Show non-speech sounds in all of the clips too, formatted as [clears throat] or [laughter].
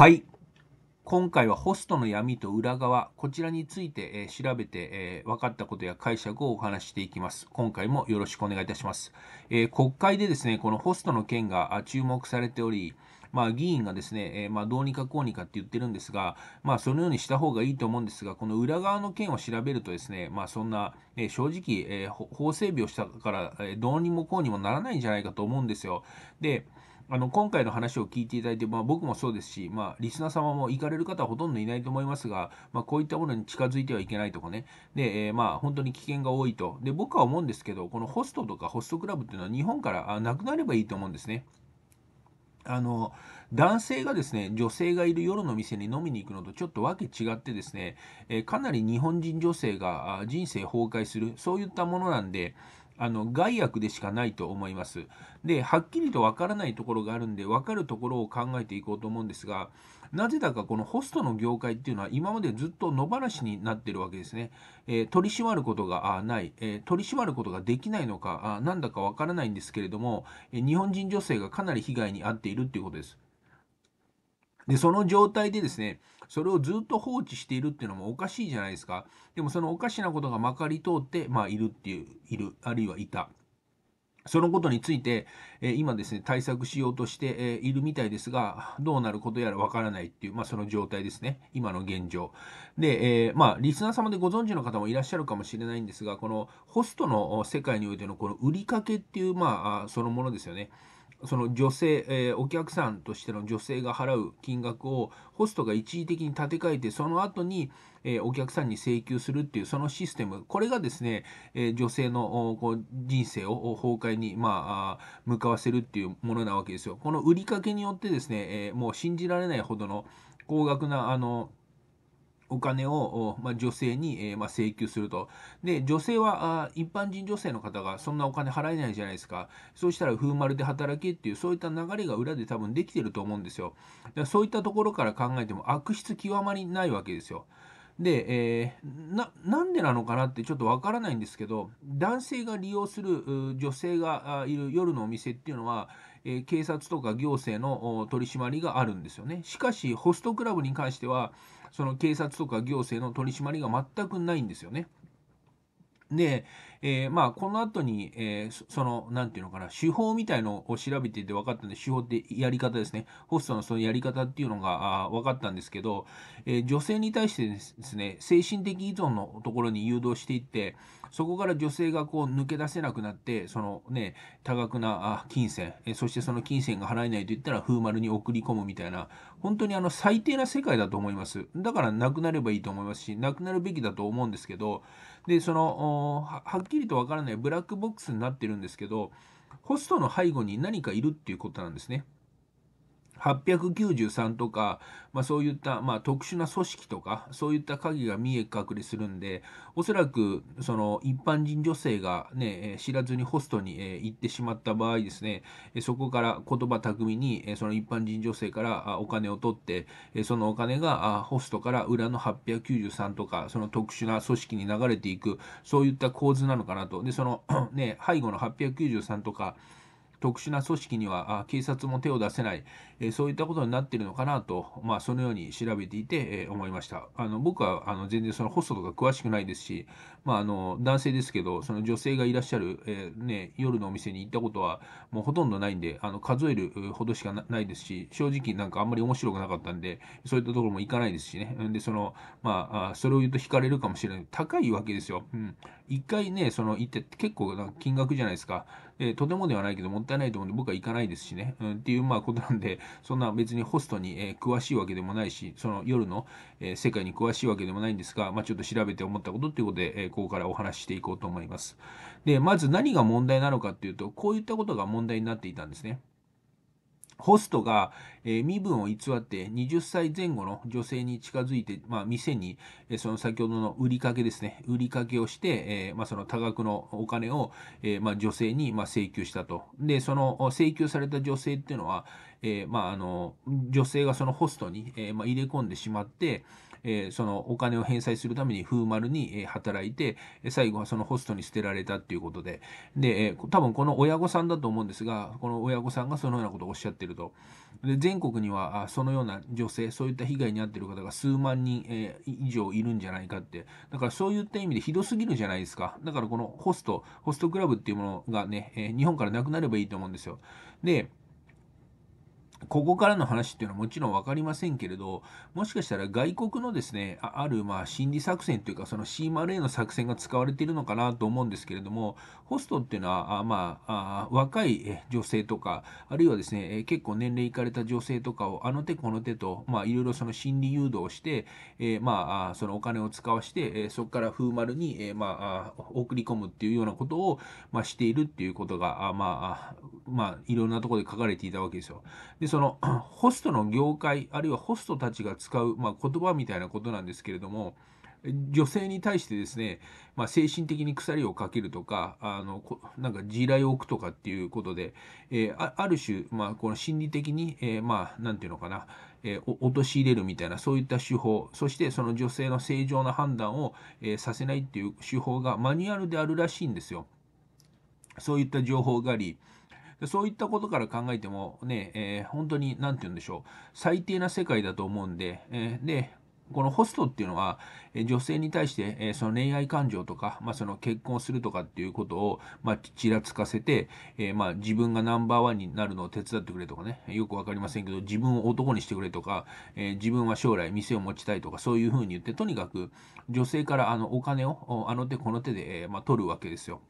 はい。今回はホストの闇と裏側、こちらについて、えー、調べて、えー、分かったことや解釈をお話していきます。今回もよろしくお願いいたします。えー、国会でですね、このホストの件が注目されており、まあ、議員がですね、えー、まあ、どうにかこうにかって言ってるんですが、まあ、そのようにした方がいいと思うんですが、この裏側の件を調べるとですね、まあ、そんな、えー、正直、えー、法整備をしたから、えどうにもこうにもならないんじゃないかと思うんですよ。で、あの今回の話を聞いていただいて、まあ、僕もそうですし、まあ、リスナー様も行かれる方はほとんどいないと思いますが、まあ、こういったものに近づいてはいけないとかね、でえー、まあ、本当に危険が多いとで、僕は思うんですけど、このホストとかホストクラブっていうのは日本からなくなればいいと思うんですね。あの男性がですね女性がいる夜の店に飲みに行くのとちょっと訳違ってですね、えかなり日本人女性が人生崩壊するそういったものなんで、あの害悪でしかないと思います。で、はっきりとわからないところがあるんで、わかるところを考えていこうと思うんですが、なぜだかこのホストの業界っていうのは今までずっと野放しになってるわけですね。えー、取り締まることがない、えー、取り締まることができないのか、あなんだかわからないんですけれども、えー、日本人女性がかなり被害に遭っているっていうことです。で、その状態でですね、それをずっと放置しているっていうのもおかしいじゃないですか。でもそのおかしなことがまかり通って、まあ、いるっていう、いる、あるいはいた。そのことについて、え今ですね、対策しようとして、えいるみたいですが、どうなることやらわからないっていう、まあその状態ですね。今の現状。で、えまあ、リスナー様でご存知の方もいらっしゃるかもしれないんですが、このホストの世界においてのこの売りかけっていう、まあ、そのものですよね。その女性、えー、お客さんとしての女性が払う金額をホストが一時的に立て替えてその後に、えー、お客さんに請求するっていうそのシステムこれがですね、えー、女性のこう人生を崩壊に、まあ、向かわせるっていうものなわけですよ。この売りかけによってですね、えもう信じられないほどの高額なあのお金を、まあ、女性に、えー、まあ、請求すると。で、女性はあ、一般人女性の方がそんなお金払えないじゃないですか。そうしたら、風丸で働けっていう、そういった流れが裏で多分できてると思うんですよ。だからそういったところから考えても、悪質極まりないわけですよ。で、えー、な、なんでなのかなってちょっとわからないんですけど、男性が利用する女性がいる夜のお店っていうのは、えー、警察とか行政の取り締まりがあるんですよね。しかし、ホストクラブに関しては、その警察とか行政の取り締まりが全くないんですよね。で、えー、まあ、この後に、えー、その、なんていうのかな、手法みたいのを調べてて分かったんで、手法ってやり方ですね。ホストのそのやり方っていうのがあ分かったんですけど、えー、女性に対してですね、精神的依存のところに誘導していって、そこから女性がこう抜け出せなくなって、そのね、多額な金銭、えそしてその金銭が払えないと言ったら風丸に送り込むみたいな、本当にあの最低な世界だと思います。だからなくなればいいと思いますし、なくなるべきだと思うんですけど、で、その、はっきりとわからないブラックボックスになってるんですけど、ホストの背後に何かいるっていうことなんですね。893とか、まあ、そういった、まあ、特殊な組織とかそういった影が見え隠れするんでおそらくその一般人女性が、ね、知らずにホストに行ってしまった場合ですねそこから言葉巧みにその一般人女性からお金を取ってそのお金がホストから裏の893とかその特殊な組織に流れていくそういった構図なのかなとでその、[clears throat] ね、背後の893とか特殊な組織には警察も手を出せない、えそういったことになってるのかなと、まあ、そのように調べていて、え思いました。あの僕はあの全然そのホストとか詳しくないですし、まあ、あの男性ですけど、その女性がいらっしゃる、えー、ね、夜のお店に行ったことはもうほとんどないんで、あの数えるほどしかないですし、正直なんかあんまり面白くなかったんで、そういったところも行かないですしね。で、その、まあ、それを言うと引かれるかもしれない。高いわけですよ。うん。一回ね、その行って結構な金額じゃないですか。えー、とてもではないけどもったいないと思うんで僕は行かないですしね、うん、っていうまあことなんでそんな別にホストに、えー、詳しいわけでもないしその夜の、えー、世界に詳しいわけでもないんですが、まあ、ちょっと調べて思ったことということで、えここからお話ししていこうと思いますでまず何が問題なのかっていうとこういったことが問題になっていたんですねホストが、え身分を偽って20歳前後の女性に近づいて、まあ、店に、えその先ほどの売りかけですね、売りかけをして、えまあ、その多額のお金を、えまあ、女性に、ま請求したと。で、その請求された女性っていうのは、えまあ、の女性がそのホストに、えま入れ込んでしまって、えー、そのお金を返済するために風丸に、え働いて、最後はそのホストに捨てられたっていうことで、で、多分この親御さんだと思うんですが、この親御さんがそのようなことをおっしゃってると。で全国にはそのような女性、そういった被害に遭っている方が数万人、えー、以上いるんじゃないかって、だからそういった意味でひどすぎるじゃないですか。だからこのホスト、ホストクラブっていうものがね、えー、日本からなくなればいいと思うんですよ。で、ここからの話っていうのはもちろん分かりませんけれど、もしかしたら外国のですね、あるまあ心理作戦というか、その c m a の作戦が使われているのかなと思うんですけれども、ホストっていうのは、あまあ若い女性とか、あるいはですね、結構年齢いかれた女性とかをあの手この手と、まあいろいろその心理誘導して、えー、まあそのお金を使わして、そこから風丸に、えー、まあ送り込むっていうようなことを、まあ、しているっていうことが、まあ、まあいろんなところで書かれていたわけですよ。でその [clears throat] ホストの業界あるいはホストたちが使う、まあ、言葉みたいなことなんですけれども女性に対してですね、まあ、精神的に鎖をかけるとかあのなんか地雷を置くとかっていうことで、えー、ある種、まあ、この心理的に、えー、まあ、なんていうのかな、えー、陥れるみたいなそういった手法そしてその女性の正常な判断を、えー、させないっていう手法がマニュアルであるらしいんですよ。そういった情報がありでそういったことから考えてもね、えー、本当に何て言うんでしょう、最低な世界だと思うんで、えー、で、このホストっていうのは、女性に対して、えその恋愛感情とか、まあ、その結婚するとかっていうことを、まあ、ちらつかせて、えまあ、自分がナンバーワンになるのを手伝ってくれとかね、よく分かりませんけど、自分を男にしてくれとか、え自分は将来店を持ちたいとか、そういうふうに言って、とにかく女性からあのお金をあの手この手で、えま取るわけですよ。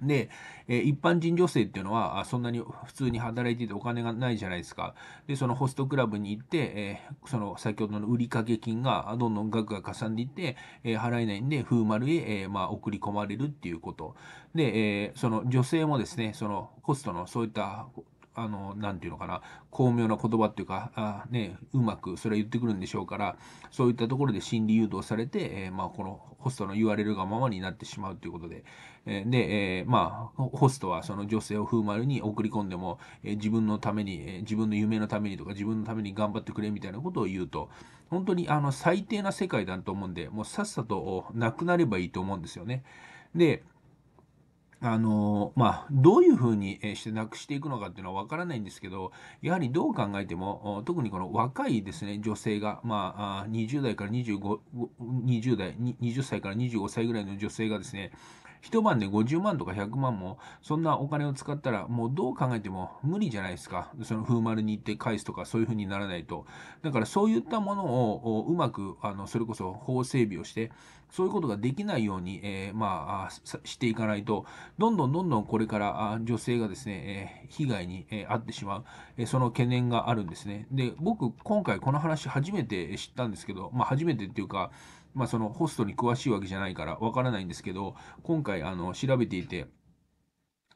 で、え一般人女性っていうのは、そんなに普通に働いててお金がないじゃないですか。で、そのホストクラブに行って、えー、その先ほどの売掛金がどんどん額がかさんでいって、えー、払えないんで、風丸へ、えー、まあ、送り込まれるっていうこと。で、えその女性もですね、そのホストのそういったあの、なて言うのかな、巧妙な言葉っていうか、あね、うまくそれは言ってくるんでしょうから、そういったところで心理誘導されて、えー、まあ、このホストの言われるがままになってしまうということで、えー、で、えー、まあ、ホストはその女性を風丸に送り込んでも、え自分のために、え自分の夢のためにとか、自分のために頑張ってくれみたいなことを言うと、本当にあの最低な世界だと思うんで、もうさっさとなくなればいいと思うんですよね。で、あのまあ、どういうふうにしてなくしていくのかっていうのは分からないんですけどやはりどう考えても特にこの若いですね女性が、まあ、20代から25 20代20歳から25歳ぐらいの女性がですね一晩で50万とか100万も、そんなお金を使ったら、もうどう考えても無理じゃないですか。その風丸に行って返すとか、そういう風にならないと。だからそういったものをうまく、あの、それこそ法整備をして、そういうことができないように、えー、まあ、していかないと、どんどんどんどんこれから女性がですね、えー、被害に、遭ってしまう、その懸念があるんですね。で、僕、今回この話初めて知ったんですけど、まあ初めてっていうか、まあ、そのホストに詳しいわけじゃないからわからないんですけど、今回あの調べていて、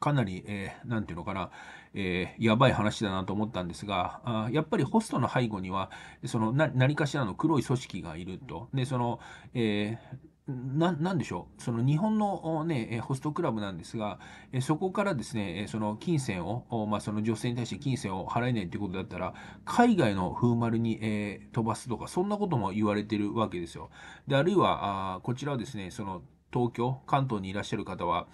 かなり、えー、て言うのかな、えー、やばい話だなと思ったんですが、あやっぱりホストの背後には、その何かしらの黒い組織がいると。で、その、えーななんでしょう、その日本の、ね、ホストクラブなんですが、そこからですね、その金銭を、まあ、その女性に対して金銭を払えないということだったら、海外の風丸に、えー、飛ばすとか、そんなことも言われてるわけですよ。であるいは、あこちらはですね、その東京、関東にいらっしゃる方は、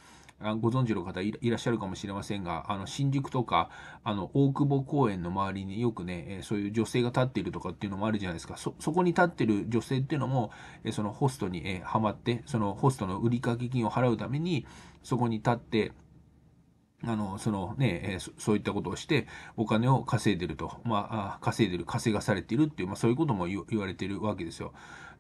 ご存知の方いらっしゃるかもしれませんが、あの新宿とかあの大久保公園の周りによくね、そういう女性が立っているとかっていうのもあるじゃないですか、そこに立ってる女性っていうのも、そのホストにはまって、そのホストの売掛金を払うために、そこに立って、あのそのねえそういったことをしてお金を稼いでると、まあ、稼いでる稼がされているっていう、まあ、そういうことも言われてるわけですよ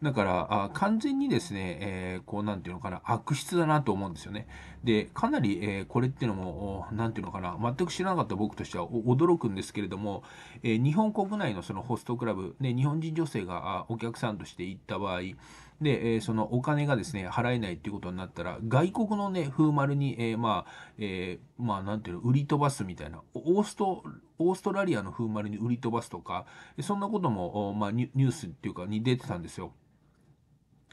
だからあ完全にですね、えー、こうなんていうのかな悪質だなと思うんですよねでかなり、えー、これっていうのもなんていうのかな全く知らなかった僕としては驚くんですけれども、えー、日本国内のそのホストクラブ、ね、日本人女性がお客さんとして行った場合で、えそのお金がですね、払えないっていうことになったら、外国のね、風丸に、えまあ、えまあ、なんていうの、売り飛ばすみたいな、オースト、オーストラリアの風丸に売り飛ばすとか、そんなことも、まあ、ニュースっていうかに出てたんですよ。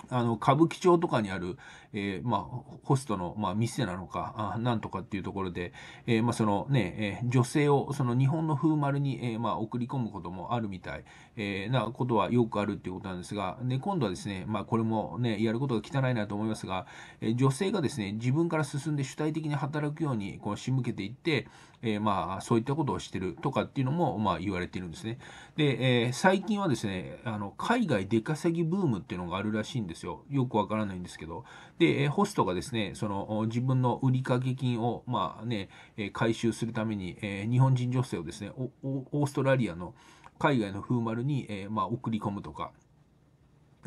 あの歌舞伎町とかにある、えー、まあ、ホストの、まあ、店なのかあなんとかっていうところで、えー、まあ、そのね、えー、女性をその日本の風丸に、えまあ、送り込むこともあるみたい、えなことはよくあるっていうことなんですが、ね、今度はですね、まあ、これもねやることが汚いなと思いますが、え女性がですね自分から進んで主体的に働くようにこう仕向けていって、えー、まあ、そういったことをしてるとかっていうのも、まあ、言われてるんですね。で、えー、最近はですね、あの、海外出稼ぎブームっていうのがあるらしいんですよ。よくわからないんですけど。で、えホストがですね、その、自分の売掛金を、まあね、え回収するために、え日本人女性をですね、オーストラリアの海外の風丸に、えまあ、送り込むとか、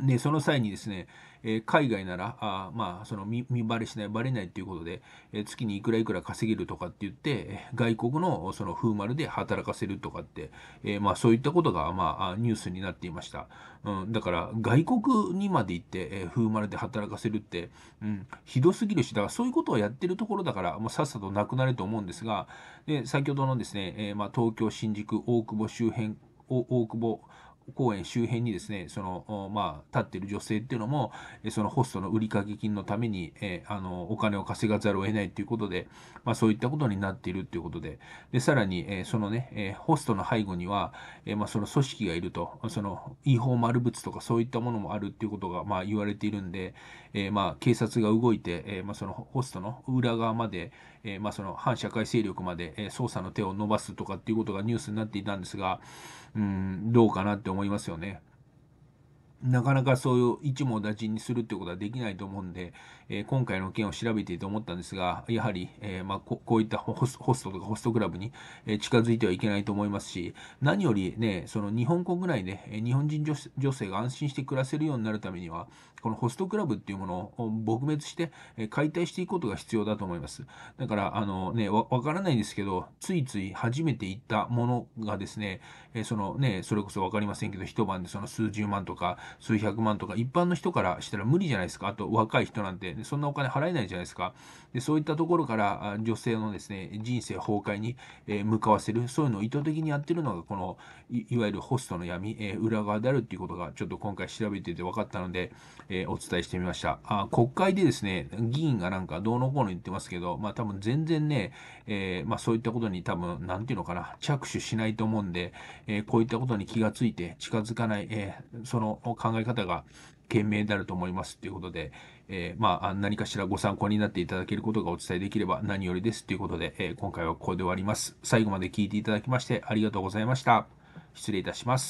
で、その際にですね、えー、海外なら、あまあ、その見バレしない、バレないっていうことで、えー、月にいくらいくら稼げるとかって言って、外国のその風丸で働かせるとかって、えー、まあ、そういったことが、まあ、ニュースになっていました。うん、だから、外国にまで行って、え風丸で働かせるって、うん、ひどすぎるし、だからそういうことをやってるところだから、まあ、さっさとなくなると思うんですが、で、先ほどのですね、えまあ、東京、新宿、大久保周辺、大久保、公園周辺にですね、その、まあ、立ってる女性っていうのも、そのホストの売掛金のために、えあの、お金を稼がざるを得ないということで、まあ、そういったことになっているということで、で、さらに、えそのね、えホストの背後には、えまあ、その組織がいると、その、違法丸物とかそういったものもあるっていうことが、まあ、言われているんで、えまあ、警察が動いて、えまあ、そのホストの裏側まで、えー、まあ、その反社会勢力まで、え捜査の手を伸ばすとかっていうことがニュースになっていたんですが、うん、どうかなって思いますよね。なかなかそういう一網打尽にするってことはできないと思うんで、えー、今回の件を調べていて思ったんですが、やはり、えー、まあ、こういったホストとかホストクラブに、え近づいてはいけないと思いますし、何よりね、その日本国内で、日本人女性が安心して暮らせるようになるためには、このホストクラブっていうものを撲滅して、え解体していくことが必要だと思います。だから、あのね、わからないんですけど、ついつい初めて行ったものがですね、えそのね、それこそ分かりませんけど、一晩でその数十万とか、数百万とか、一般の人からしたら無理じゃないですか。あと、若い人なんて、そんなお金払えないじゃないですか。でそういったところから、女性のですね、人生崩壊に、え向かわせる、そういうのを意図的にやってるのが、このい、いわゆるホストの闇、え裏側であるっていうことが、ちょっと今回調べてて分かったので、えお伝えしてみました。あ国会でですね、議員がなんかどうのこうの言ってますけど、まあ多分全然ね、えー、まあそういったことに多分、なんていうのかな、着手しないと思うんで、えー、こういったことに気がついて近づかない、えー、その考え方が賢明であると思いますということで、えー、まあ、何かしらご参考になっていただけることがお伝えできれば何よりですということで、えー、今回はここで終わります。最後まで聞いていただきましてありがとうございました。失礼いたします。